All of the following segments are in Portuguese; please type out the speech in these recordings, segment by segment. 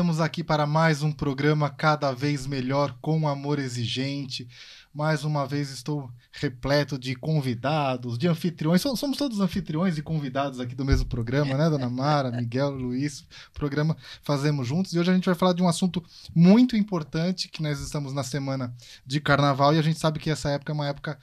Estamos aqui para mais um programa cada vez melhor, com amor exigente, mais uma vez estou repleto de convidados, de anfitriões. Somos todos anfitriões e convidados aqui do mesmo programa, né, Dona Mara, Miguel, Luiz? Programa Fazemos Juntos. E hoje a gente vai falar de um assunto muito importante, que nós estamos na semana de carnaval e a gente sabe que essa época é uma época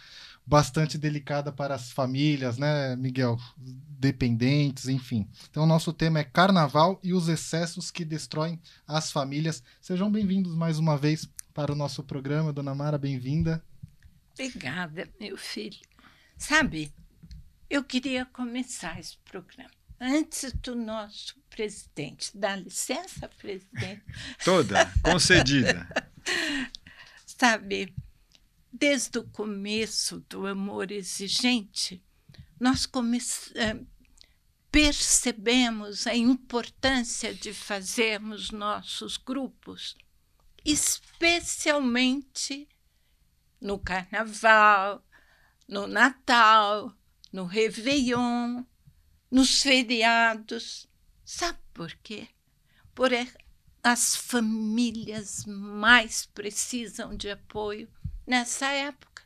bastante delicada para as famílias, né, Miguel? Dependentes, enfim. Então, o nosso tema é Carnaval e os excessos que destroem as famílias. Sejam bem-vindos mais uma vez para o nosso programa. Dona Mara, bem-vinda. Obrigada, meu filho. Sabe, eu queria começar esse programa antes do nosso presidente. Dá licença, presidente. Toda, concedida. Sabe, desde o começo do amor exigente, nós come... Eh, percebemos a importância de fazermos nossos grupos especialmente no Carnaval, no Natal, no Réveillon, nos feriados. Sabe por quê? Por é, as famílias mais precisam de apoio nessa época.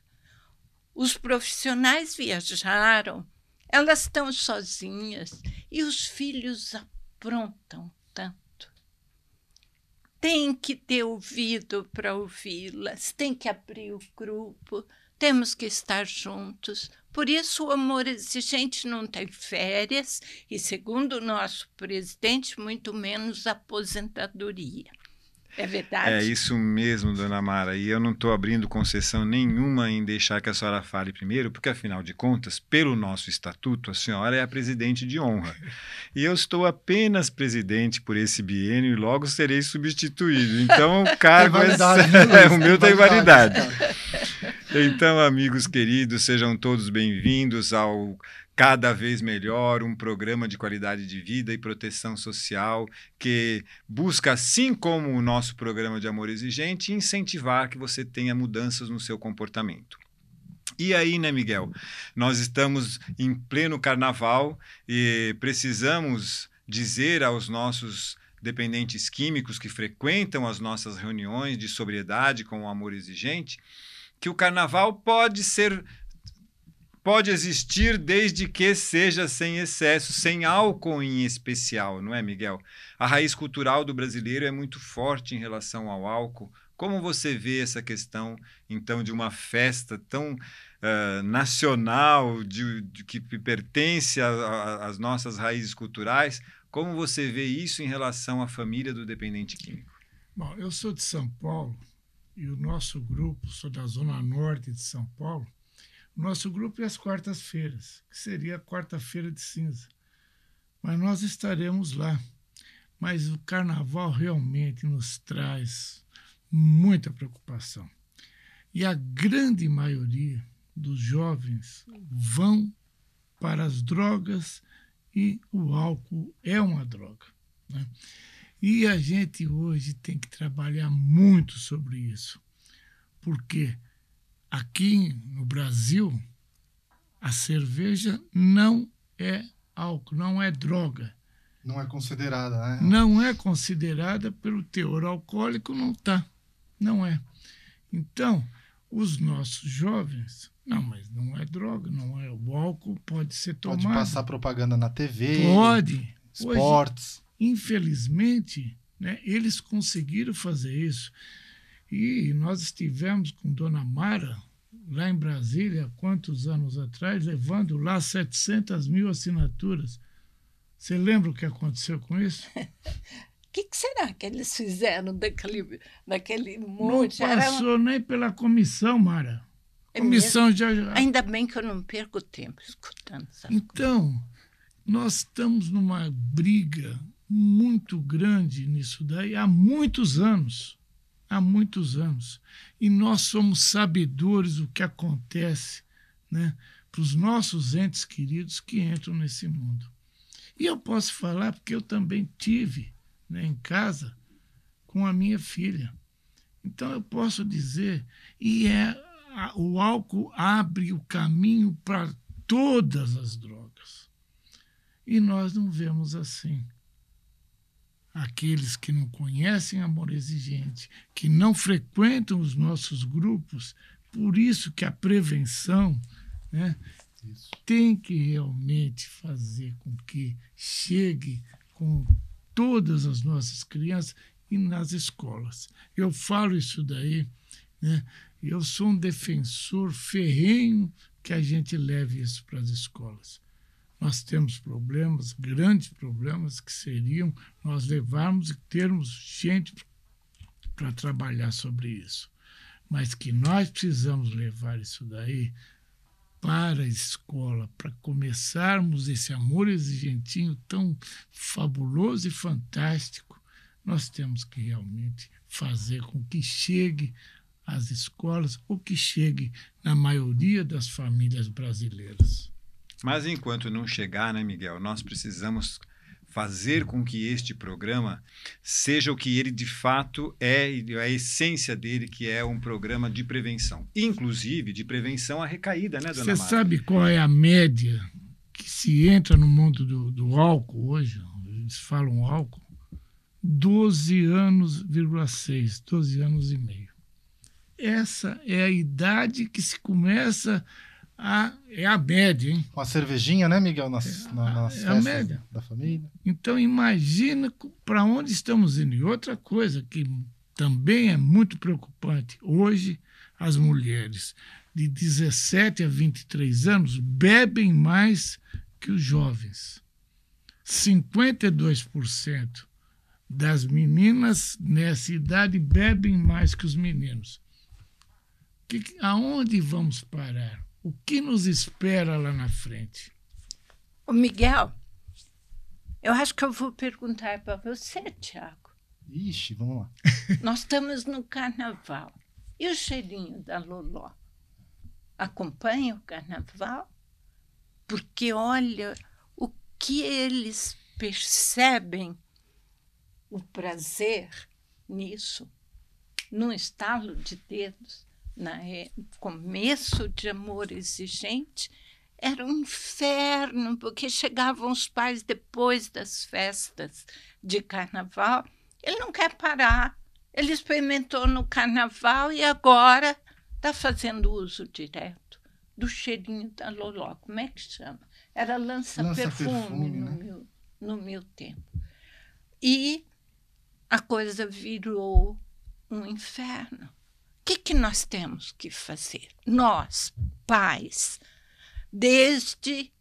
Os profissionais viajaram, elas estão sozinhas e os filhos aprontam tanto tem que ter ouvido para ouvi-las, tem que abrir o grupo, temos que estar juntos. Por isso, o amor exigente não tem férias e, segundo o nosso presidente, muito menos aposentadoria. É, é verdade. É isso mesmo, dona Mara. E eu não estou abrindo concessão nenhuma em deixar que a senhora fale primeiro, porque, afinal de contas, pelo nosso estatuto, a senhora é a presidente de honra. E eu estou apenas presidente por esse biênio e logo serei substituído. Então, o é cargo é. é o meu é tem validade. Então. Então, amigos queridos, sejam todos bem-vindos ao Cada Vez Melhor, um programa de qualidade de vida e proteção social que busca, assim como o nosso programa de Amor Exigente, incentivar que você tenha mudanças no seu comportamento. E aí, né, Miguel? Nós estamos em pleno carnaval e precisamos dizer aos nossos dependentes químicos que frequentam as nossas reuniões de sobriedade com o amor exigente que o carnaval pode ser pode existir desde que seja sem excesso, sem álcool em especial, não é, Miguel? A raiz cultural do brasileiro é muito forte em relação ao álcool. Como você vê essa questão, então, de uma festa tão uh, nacional, de, de, que pertence às nossas raízes culturais? Como você vê isso em relação à família do dependente químico? Bom, eu sou de São Paulo e o nosso grupo, sou da Zona Norte de São Paulo, nosso grupo é as quartas-feiras, que seria a quarta-feira de cinza. Mas nós estaremos lá. Mas o carnaval realmente nos traz muita preocupação. E a grande maioria dos jovens vão para as drogas e o álcool é uma droga. Né? E a gente hoje tem que trabalhar muito sobre isso, porque aqui no Brasil a cerveja não é álcool, não é droga. Não é considerada, né? Não é considerada pelo teor alcoólico, não tá. Não é. Então, os nossos jovens, não, mas não é droga, não é. O álcool pode ser tomado. Pode passar propaganda na TV. Pode. Esportes. Hoje, Infelizmente, né, eles conseguiram fazer isso. E nós estivemos com Dona Mara, lá em Brasília, há quantos anos atrás, levando lá 700 mil assinaturas. Você lembra o que aconteceu com isso? O que, que, será que eles fizeram daquele, daquele monte? Não passou Era... nem pela comissão, Mara. É comissão já... Ainda bem que eu não perco tempo escutando essas Então, nós estamos numa briga muito grande nisso daí há muitos anos. Há muitos anos. E nós somos sabedores do que acontece né, para os nossos entes queridos que entram nesse mundo. E eu posso falar porque eu também tive né, em casa com a minha filha. Então eu posso dizer, e é o álcool abre o caminho para todas as drogas. E nós não vemos assim aqueles que não conhecem amor exigente, que não frequentam os nossos grupos, por isso que a prevenção né, tem que realmente fazer com que chegue com todas as nossas crianças e nas escolas. Eu falo isso daí, né? Eu sou um defensor ferrenho que a gente leve isso para as escolas nós temos problemas, grandes problemas, que seriam nós levarmos e termos gente para trabalhar sobre isso. Mas que nós precisamos levar isso daí para a escola, para começarmos esse amor exigentinho tão fabuloso e fantástico, nós temos que realmente fazer com que chegue às escolas ou que chegue na maioria das famílias brasileiras. Mas enquanto não chegar, né, Miguel, nós precisamos fazer com que este programa seja o que ele de fato é, a essência dele, que é um programa de prevenção, inclusive de prevenção à recaída, né, dona Você sabe qual é a média que se entra no mundo do, do álcool hoje? Eles falam álcool. 12 anos,6, 12 anos e meio. Essa é a idade que se começa a a, ah, é a média, hein? Uma cervejinha, né, Miguel, nas, é, na, nas é a média. da família. Então imagina para onde estamos indo. E outra coisa que também é muito preocupante hoje, as mulheres de 17 a 23 anos bebem mais que os jovens. 52% das meninas nessa idade bebem mais que os meninos. Que, aonde vamos parar? o que nos espera lá na frente? O Miguel, eu acho que eu vou perguntar para você, Tiago. Ixi, vamos lá. Nós estamos no carnaval. E o cheirinho da Loló? Acompanha o carnaval? Porque olha o que eles percebem o prazer nisso, num estalo de dedos no né? é, começo de amor exigente, era um inferno, porque chegavam os pais depois das festas de carnaval. Ele não quer parar. Ele experimentou no carnaval e agora está fazendo uso direto do cheirinho da loló. Como é que chama? Era lança-perfume no, né? meu, no meu tempo. E a coisa virou um inferno que, que nós temos que fazer? Nós, pais, desde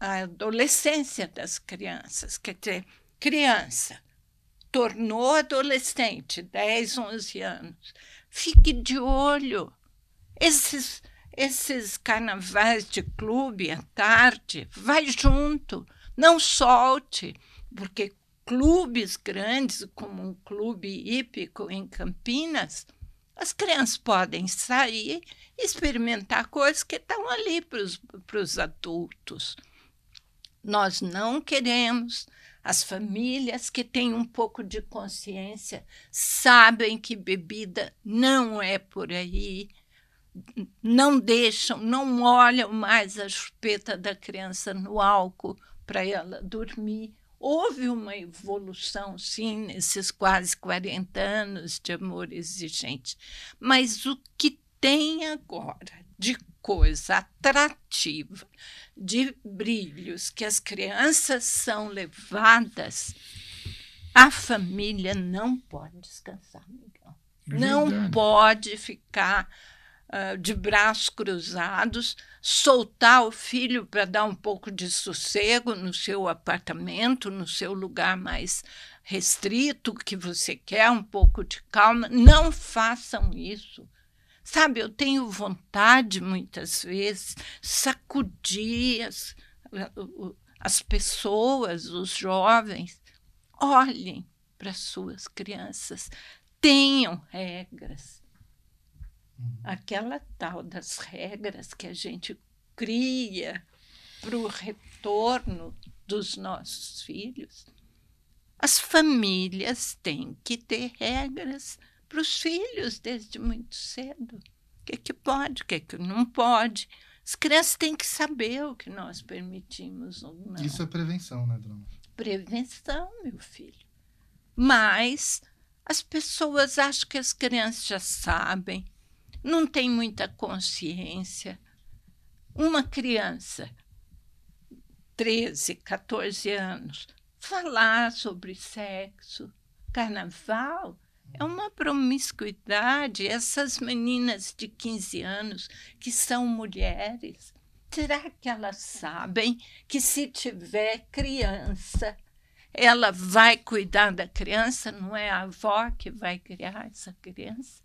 a adolescência das crianças, quer dizer, criança tornou adolescente, 10, 11 anos, fique de olho. Esses, esses carnavais de clube à tarde, vai junto, não solte, porque clubes grandes, como um clube hípico em Campinas, as crianças podem sair experimentar coisas que estão ali para os adultos. Nós não queremos. As famílias que têm um pouco de consciência sabem que bebida não é por aí, não deixam, não olham mais a chupeta da criança no álcool para ela dormir. Houve uma evolução, sim, nesses quase 40 anos de amor exigente, mas o que tem agora de coisa atrativa, de brilhos que as crianças são levadas, a família não pode descansar, Miguel. Não pode ficar ah, de braços cruzados, soltar o filho para dar um pouco de sossego no seu apartamento, no seu lugar mais restrito, que você quer um pouco de calma. Não façam isso. Sabe, eu tenho vontade muitas vezes sacudir as, as pessoas, os jovens. Olhem para suas crianças, tenham regras Uhum. Aquela tal das regras que a gente cria para o retorno dos nossos filhos, as famílias têm que ter regras para os filhos desde muito cedo. O que, é que pode, o que, é que não pode. As crianças têm que saber o que nós permitimos ou não. Isso é prevenção, né, Drama? Prevenção, meu filho. Mas as pessoas acham que as crianças já sabem, não tem muita consciência. Uma criança, 13, 14 anos, falar sobre sexo, carnaval, é uma promiscuidade. Essas meninas de 15 anos que são mulheres, será que elas sabem que se tiver criança, ela vai cuidar da criança, não é a avó que vai criar essa criança?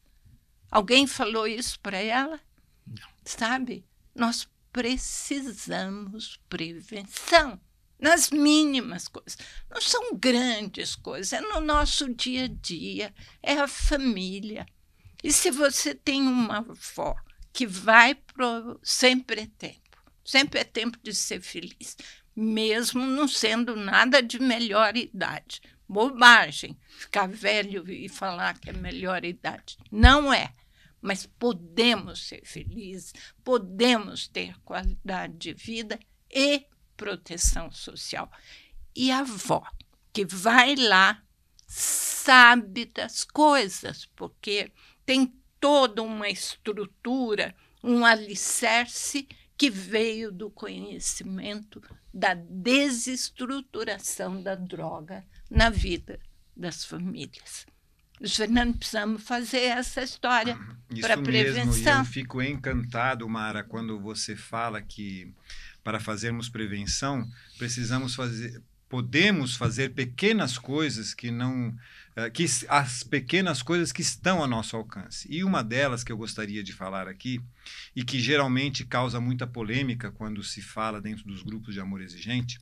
Alguém falou isso para ela? Não. Sabe? Nós precisamos prevenção nas mínimas coisas. Não são grandes coisas, é no nosso dia a dia, é a família. E se você tem uma avó que vai pro sempre é tempo, sempre é tempo de ser feliz, mesmo não sendo nada de melhor idade, Bobagem ficar velho e falar que é melhor idade. Não é. Mas podemos ser felizes, podemos ter qualidade de vida e proteção social. E a avó, que vai lá, sabe das coisas, porque tem toda uma estrutura, um alicerce que veio do conhecimento da desestruturação da droga na vida das famílias. Os Fernando precisamos fazer essa história uhum. para prevenção. Mesmo, eu fico encantado, Mara, quando você fala que para fazermos prevenção precisamos fazer, podemos fazer pequenas coisas que não eh, que as pequenas coisas que estão a nosso alcance. E uma delas que eu gostaria de falar aqui e que geralmente causa muita polêmica quando se fala dentro dos grupos de amor exigente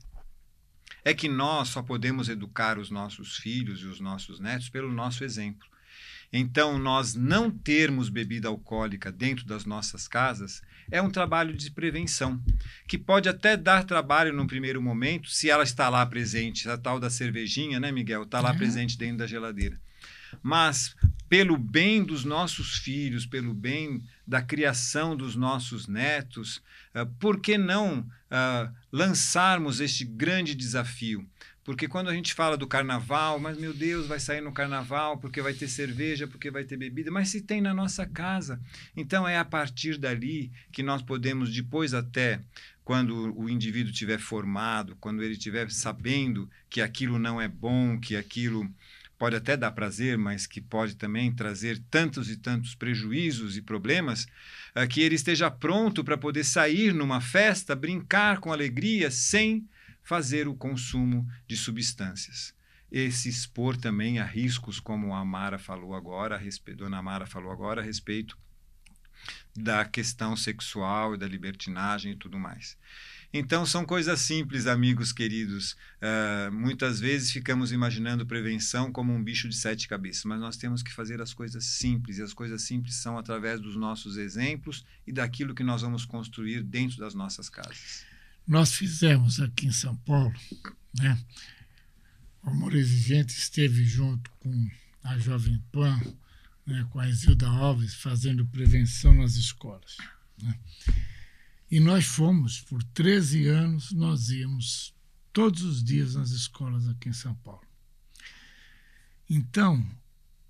é que nós só podemos educar os nossos filhos e os nossos netos pelo nosso exemplo. Então, nós não termos bebida alcoólica dentro das nossas casas é um trabalho de prevenção, que pode até dar trabalho num primeiro momento, se ela está lá presente, a tal da cervejinha, né, Miguel? Está lá uhum. presente dentro da geladeira mas pelo bem dos nossos filhos, pelo bem da criação dos nossos netos, uh, por que não uh, lançarmos este grande desafio? Porque quando a gente fala do carnaval, mas meu Deus, vai sair no carnaval porque vai ter cerveja, porque vai ter bebida, mas se tem na nossa casa. Então é a partir dali que nós podemos, depois até quando o indivíduo tiver formado, quando ele tiver sabendo que aquilo não é bom, que aquilo pode até dar prazer, mas que pode também trazer tantos e tantos prejuízos e problemas, é que ele esteja pronto para poder sair numa festa, brincar com alegria, sem fazer o consumo de substâncias. E se expor também a riscos, como a Mara falou agora, a Dona Mara falou agora a respeito da questão sexual e da libertinagem e tudo mais. Então, são coisas simples, amigos queridos. Uh, muitas vezes ficamos imaginando prevenção como um bicho de sete cabeças, mas nós temos que fazer as coisas simples, e as coisas simples são através dos nossos exemplos e daquilo que nós vamos construir dentro das nossas casas. Nós fizemos aqui em São Paulo, né? O Amor Exigente esteve junto com a Jovem Pan, né, com a Isilda Alves, fazendo prevenção nas escolas. Né? E nós fomos, por 13 anos, nós íamos todos os dias nas escolas aqui em São Paulo. Então,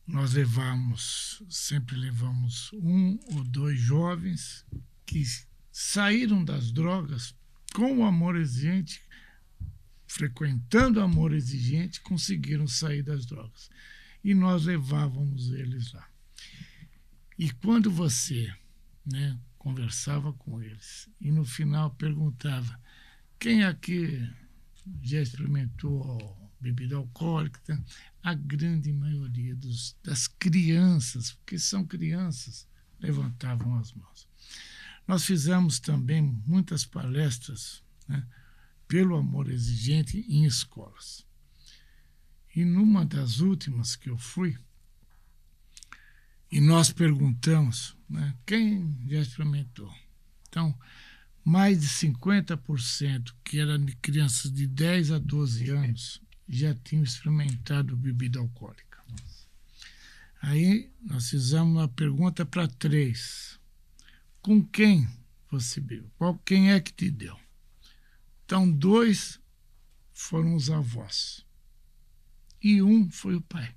nós levamos, sempre levamos um ou dois jovens que saíram das drogas com o amor exigente, frequentando o amor exigente, conseguiram sair das drogas. E nós levávamos eles lá. E quando você né, conversava com eles e no final perguntava quem aqui é já experimentou bebida alcoólica? Tá? A grande maioria dos, das crianças, porque são crianças, levantavam as mãos. Nós fizemos também muitas palestras né, pelo amor exigente em escolas. E numa das últimas que eu fui, e nós perguntamos né? Quem já experimentou? Então, mais de 50% que eram de crianças de 10 a 12 anos já tinham experimentado bebida alcoólica. Nossa. Aí nós fizemos uma pergunta para três: com quem você bebeu? Qual, quem é que te deu? Então, dois foram os avós e um foi o pai.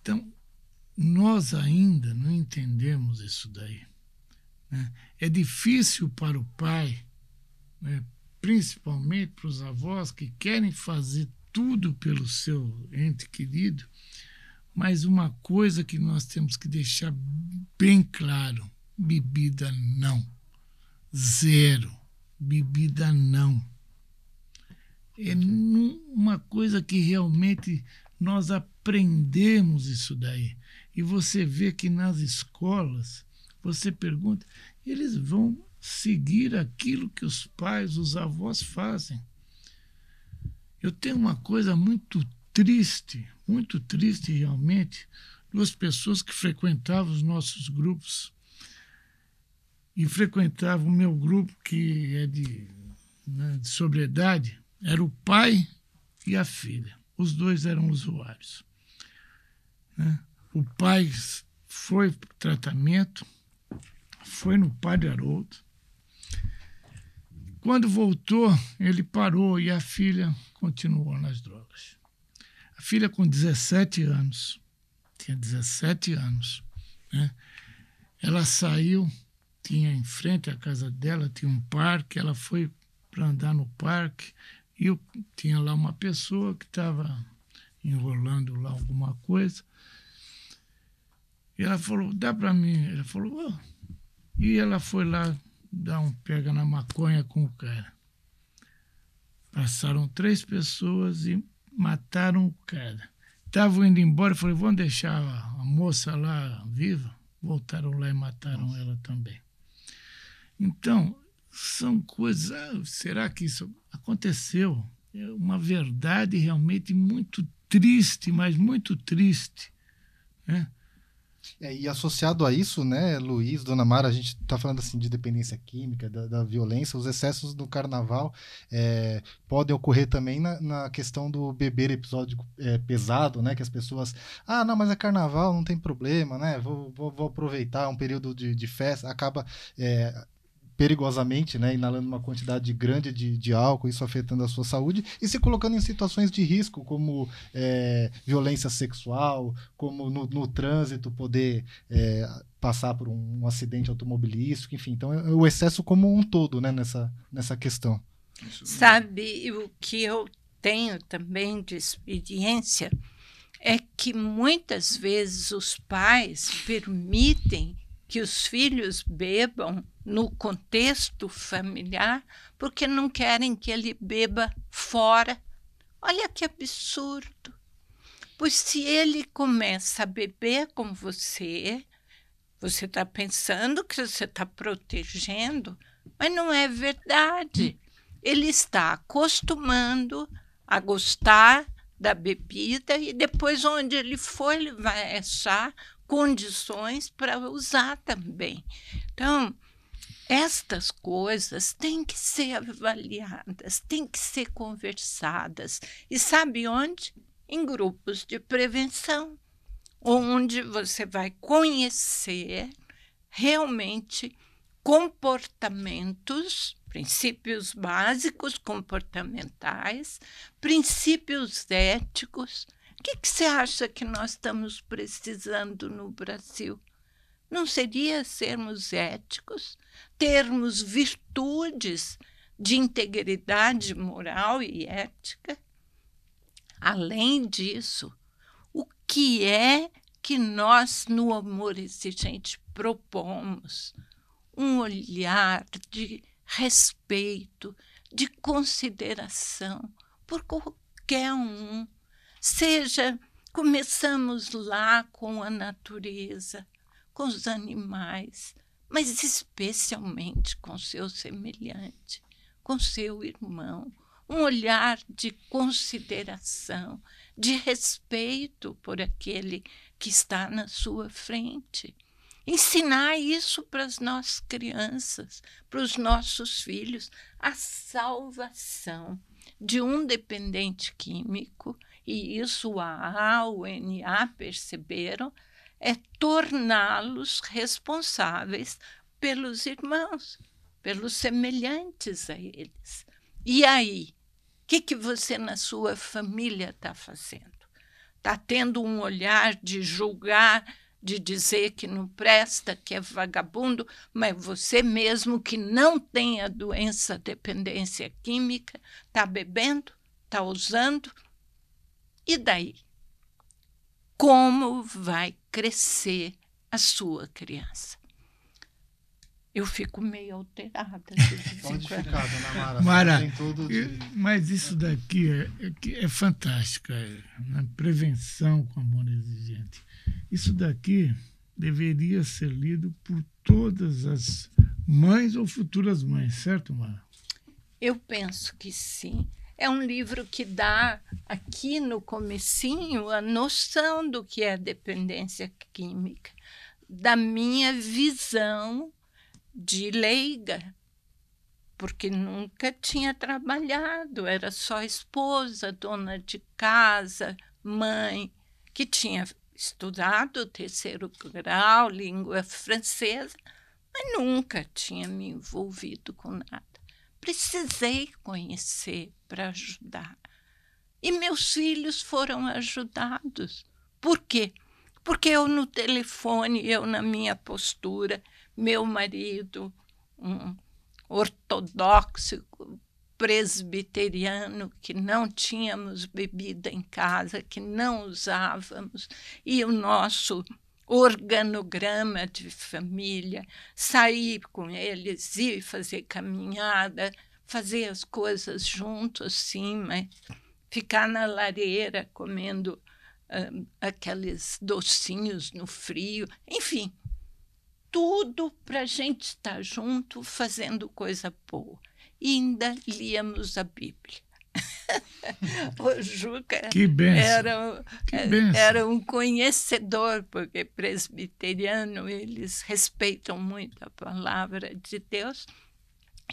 Então, nós ainda não entendemos isso daí. Né? É difícil para o pai, né? principalmente para os avós que querem fazer tudo pelo seu ente querido, mas uma coisa que nós temos que deixar bem claro: bebida não. Zero. Bebida não. É uma coisa que realmente nós aprendemos isso daí. E você vê que nas escolas, você pergunta, eles vão seguir aquilo que os pais, os avós fazem. Eu tenho uma coisa muito triste, muito triste realmente, duas pessoas que frequentavam os nossos grupos. E frequentavam o meu grupo, que é de, né, de sobriedade, era o pai e a filha. Os dois eram usuários. Né? O pai foi para tratamento, foi no padre Haroldo. Quando voltou, ele parou e a filha continuou nas drogas. A filha com 17 anos, tinha 17 anos, né? Ela saiu, tinha em frente à casa dela, tinha um parque, ela foi para andar no parque e eu, tinha lá uma pessoa que estava enrolando lá alguma coisa. E ela falou, dá para mim. Ela falou, oh. e ela foi lá dar um pega na maconha com o cara. Passaram três pessoas e mataram o cara. Estavam indo embora, e falei, vamos deixar a moça lá viva? Voltaram lá e mataram Nossa. ela também. Então, são coisas. Ah, será que isso aconteceu? É uma verdade realmente muito triste, mas muito triste. Né? É, e associado a isso, né, Luiz, Dona Mara, a gente está falando assim de dependência química, da, da violência, os excessos do carnaval é, podem ocorrer também na, na, questão do beber episódico é, pesado, né, que as pessoas, ah, não, mas é carnaval, não tem problema, né, vou, vou, vou aproveitar um período de, de festa, acaba é, perigosamente, né, inalando uma quantidade grande de, de, álcool, isso afetando a sua saúde, e se colocando em situações de risco, como é, violência sexual, como no, no trânsito poder é, passar por um, um, acidente automobilístico, enfim. Então, é, é o excesso como um todo né, nessa, nessa questão. Sabe, o que eu tenho também de experiência é que muitas vezes os pais permitem que os filhos bebam no contexto familiar porque não querem que ele beba fora. Olha que absurdo! Pois se ele começa a beber com você, você está pensando que você está protegendo, mas não é verdade. Ele está acostumando a gostar da bebida e depois onde ele for ele vai achar condições para usar também. Então, estas coisas têm que ser avaliadas, têm que ser conversadas. E sabe onde? Em grupos de prevenção, onde você vai conhecer realmente comportamentos, princípios básicos comportamentais, princípios éticos, o que, é que você acha que nós estamos precisando no Brasil? Não seria sermos éticos, termos virtudes de integridade moral e ética? Além disso, o que é que nós no amor exigente propomos? Um olhar de respeito, de consideração por qualquer um Seja, começamos lá com a natureza, com os animais, mas especialmente com seu semelhante, com seu irmão. Um olhar de consideração, de respeito por aquele que está na sua frente. Ensinar isso para as nossas crianças, para os nossos filhos, a salvação de um dependente químico e isso a A, o NA perceberam, é torná-los responsáveis pelos irmãos, pelos semelhantes a eles. E aí, o que, que você na sua família está fazendo? Está tendo um olhar de julgar, de dizer que não presta, que é vagabundo, mas você mesmo que não tem a doença dependência química, está bebendo, está usando, e daí? Como vai crescer a sua criança? Eu fico meio alterada. Modificada, é. Mara? Mara mas isso daqui é, é, é fantástico. É, né? Prevenção com amor exigente. Isso daqui deveria ser lido por todas as mães ou futuras mães, certo, Mara? Eu penso que sim é um livro que dá aqui no comecinho a noção do que é dependência química, da minha visão de leiga, porque nunca tinha trabalhado, era só esposa, dona de casa, mãe, que tinha estudado o terceiro grau, língua francesa, mas nunca tinha me envolvido com nada. Precisei conhecer para ajudar. E meus filhos foram ajudados. Por quê? Porque eu no telefone, eu na minha postura, meu marido, um ortodoxo presbiteriano, que não tínhamos bebida em casa, que não usávamos, e o nosso organograma de família, sair com eles, ir fazer caminhada, fazer as coisas juntos, sim, mas né? ficar na lareira comendo uh, aqueles docinhos no frio, enfim, tudo para a gente estar junto fazendo coisa boa. E ainda líamos a Bíblia. o Juca era, eh, era, um conhecedor, porque presbiteriano, eles respeitam muito a palavra de Deus.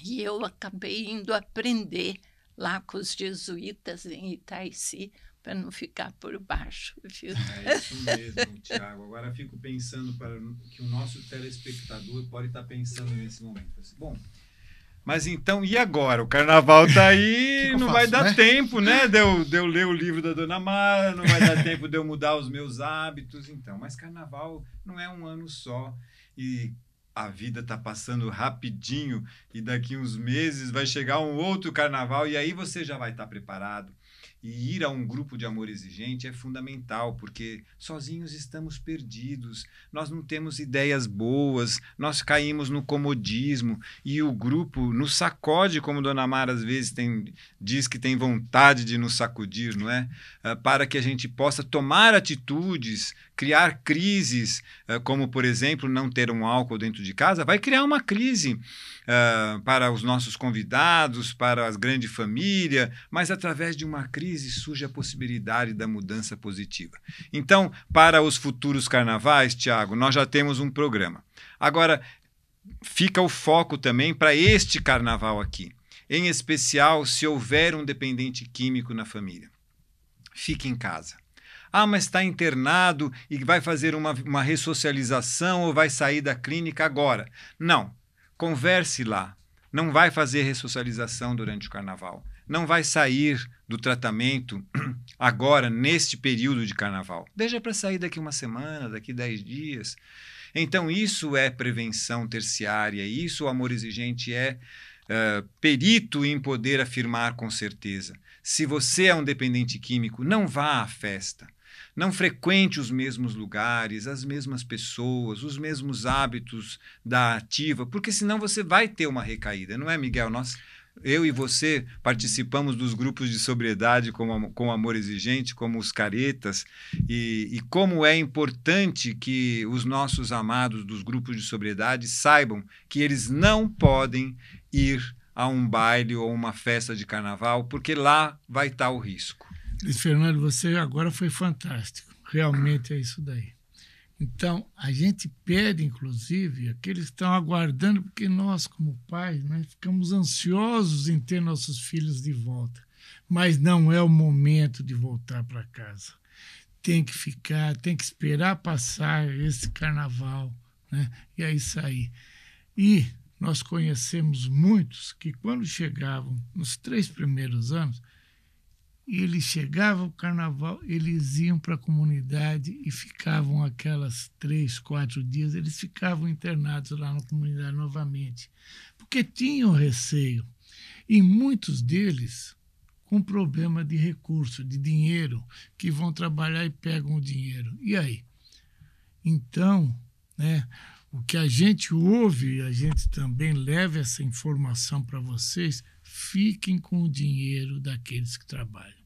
E eu acabei indo aprender lá com os jesuítas em Itaici, para não ficar por baixo. Viu? É isso mesmo, Tiago. Agora fico pensando para que o nosso telespectador pode estar tá pensando nesse momento. Assim, bom, mas então, e agora? O carnaval tá aí, não faço, vai dar né? tempo, né? De eu, de eu ler o livro da Dona Mara, não vai dar tempo de eu mudar os meus hábitos, então. Mas carnaval não é um ano só. E a vida está passando rapidinho e daqui uns meses vai chegar um outro carnaval e aí você já vai estar tá preparado. E ir a um grupo de amor exigente é fundamental, porque sozinhos estamos perdidos, nós não temos ideias boas, nós caímos no comodismo e o grupo nos sacode, como Dona Mara às vezes tem, diz que tem vontade de nos sacudir, não é? Ah, para que a gente possa tomar atitudes criar crises, eh, como por exemplo não ter um álcool dentro de casa, vai criar uma crise uh, para os nossos convidados, para a grande família, mas através de uma crise surge a possibilidade da mudança positiva. Então, para os futuros carnavais, Tiago, nós já temos um programa. Agora, fica o foco também para este carnaval aqui, em especial se houver um dependente químico na família. Fique em casa ah, mas está internado e vai fazer uma, uma ressocialização ou vai sair da clínica agora. Não. Converse lá. Não vai fazer ressocialização durante o carnaval. Não vai sair do tratamento agora, neste período de carnaval. Deixa para sair daqui uma semana, daqui dez dias. Então, isso é prevenção terciária, isso o amor exigente é uh, perito em poder afirmar com certeza. Se você é um dependente químico, não vá à festa. Não frequente os mesmos lugares, as mesmas pessoas, os mesmos hábitos da ativa, porque senão você vai ter uma recaída, não é, Miguel? Nós, eu e você participamos dos grupos de sobriedade com com Amor Exigente, como os Caretas, e, e como é importante que os nossos amados dos grupos de sobriedade saibam que eles não podem ir a um baile ou uma festa de carnaval, porque lá vai estar o risco. Luiz Fernando, você agora foi fantástico. Realmente é isso daí. Então, a gente pede, inclusive, aqueles que estão aguardando, porque nós, como pais, né, ficamos ansiosos em ter nossos filhos de volta. Mas não é o momento de voltar para casa. Tem que ficar, tem que esperar passar esse carnaval né, e aí sair. E nós conhecemos muitos que, quando chegavam nos três primeiros anos, e eles chegavam o carnaval, eles iam para a comunidade e ficavam aquelas três, quatro dias, eles ficavam internados lá na comunidade novamente, porque tinham receio. E muitos deles com problema de recurso, de dinheiro, que vão trabalhar e pegam o dinheiro. E aí? Então, né, o que a gente ouve, a gente também leva essa informação para vocês, fiquem com o dinheiro daqueles que trabalham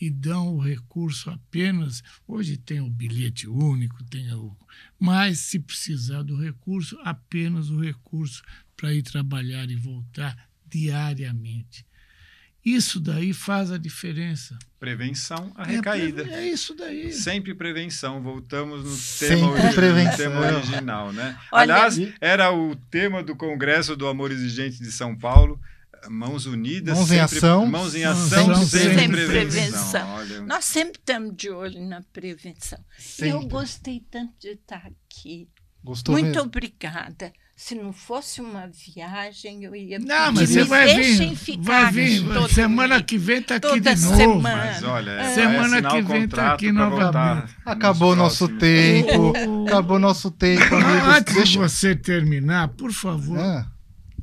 e dão o recurso apenas. Hoje tem o bilhete único, tem o. Mas, se precisar do recurso, apenas o recurso para ir trabalhar e voltar diariamente. Isso daí faz a diferença. Prevenção à é, recaída. É, é isso daí. Sempre prevenção. Voltamos no tema, origi tema original, né? Olha, Aliás, era o tema do Congresso do Amor Exigente de São Paulo. Mãos unidas, mãos sempre, em ação, mãos em ação, sempre, sempre, sempre prevenção. prevenção. Nós sempre estamos de olho na prevenção. Eu gostei tanto de estar aqui. Gostou Muito mesmo? obrigada. Se não fosse uma viagem, eu ia Não, mas você vai vir, vai vir. semana que vem tá aqui Toda de novo. Semana. Mas olha, ah. é, semana que vem tá aqui novamente. Acabou nosso tempo. acabou ah, nosso tempo, Antes de você terminar, por favor. É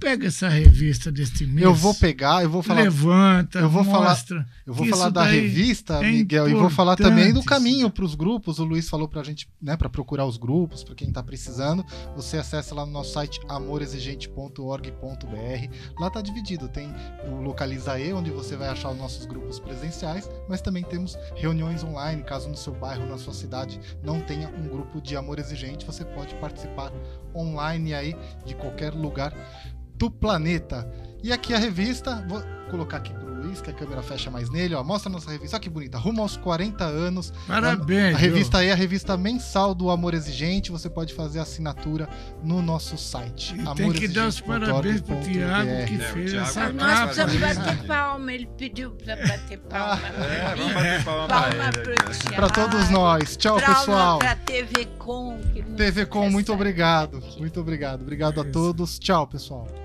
pega essa revista deste mês. Eu vou pegar, eu vou falar. Levanta, eu vou mostra. Falar, eu vou falar da revista, é Miguel, e vou falar também do caminho para os grupos. O Luiz falou para a gente, né, para procurar os grupos, para quem está precisando. Você acessa lá no nosso site amorexigente.org.br. Lá está dividido, tem o Localizae, onde você vai achar os nossos grupos presenciais, mas também temos reuniões online, caso no seu bairro, na sua cidade, não tenha um grupo de amor exigente, você pode participar online aí de qualquer lugar do planeta. E aqui a revista, vou colocar aqui pro Luiz, que a câmera fecha mais nele, ó. Mostra a nossa revista, olha que bonita, rumo aos 40 anos. Parabéns! A, a revista é a revista mensal do Amor Exigente, você pode fazer assinatura no nosso site. E tem que dar os parabéns pro Tiago que é, fez é, essa Nós precisamos bater palma, ele pediu pra bater palma. é, vamos bater palma, palma Pra, todos nós, tchau palma pessoal. Pra TV Com. TV Com, muito obrigado, muito obrigado. Muito obrigado, obrigado é a todos, tchau pessoal.